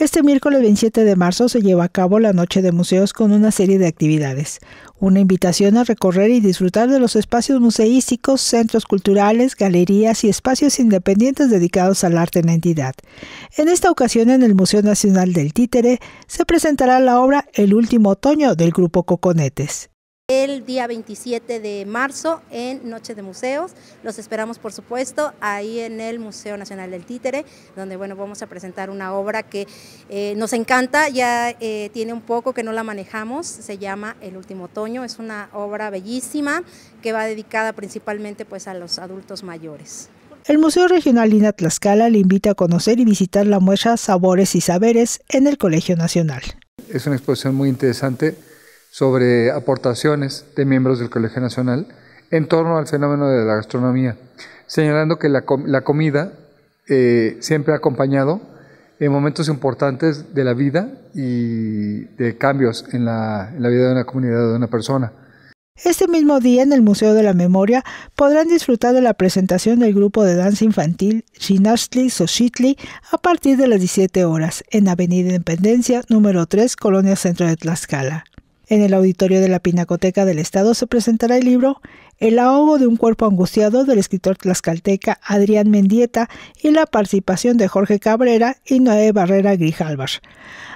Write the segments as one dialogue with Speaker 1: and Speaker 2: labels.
Speaker 1: Este miércoles 27 de marzo se lleva a cabo la Noche de Museos con una serie de actividades. Una invitación a recorrer y disfrutar de los espacios museísticos, centros culturales, galerías y espacios independientes dedicados al arte en la entidad. En esta ocasión, en el Museo Nacional del Títere, se presentará la obra El último otoño del grupo Coconetes
Speaker 2: el día 27 de marzo en Noche de Museos. Los esperamos, por supuesto, ahí en el Museo Nacional del Títere, donde bueno, vamos a presentar una obra que eh, nos encanta, ya eh, tiene un poco que no la manejamos, se llama El Último Otoño, es una obra bellísima que va dedicada principalmente
Speaker 3: pues, a los adultos
Speaker 2: mayores.
Speaker 1: El Museo Regional Lina Tlaxcala le invita a conocer y visitar la muestra Sabores y Saberes en el Colegio Nacional.
Speaker 3: Es una exposición muy interesante sobre aportaciones de miembros del Colegio Nacional en torno al fenómeno de la gastronomía, señalando que la, comida eh, siempre ha acompañado en momentos importantes de la vida y de cambios en la, vida de una comunidad o de una persona.
Speaker 1: Este mismo día en el Museo de la Memoria podrán disfrutar de la presentación del grupo de danza infantil Shinashli Soshitli a partir de las 17 horas en Avenida Independencia número 3, Colonia Centro de Tlaxcala. En el auditorio de la Pinacoteca del Estado se presentará el libro El ahogo de un cuerpo angustiado del escritor tlaxcalteca Adrián Mendieta y la participación de Jorge Cabrera y Noé Barrera Grijalvar.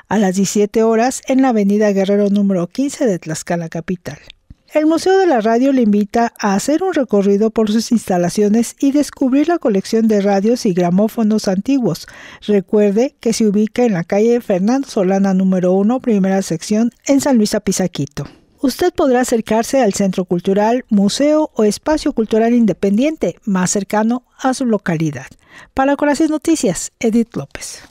Speaker 1: A las 17 horas en la avenida Guerrero número 15 de Tlaxcala Capital. El Museo de la Radio le invita a hacer un recorrido por sus instalaciones y descubrir la colección de radios y gramófonos antiguos. Recuerde que se ubica en la calle Fernando Solana número 1, primera sección, en San Luis Apisaquito. usted podrá acercarse al centro cultural, museo o espacio cultural independiente más cercano a su localidad. Para Corazón Noticias, Edith López.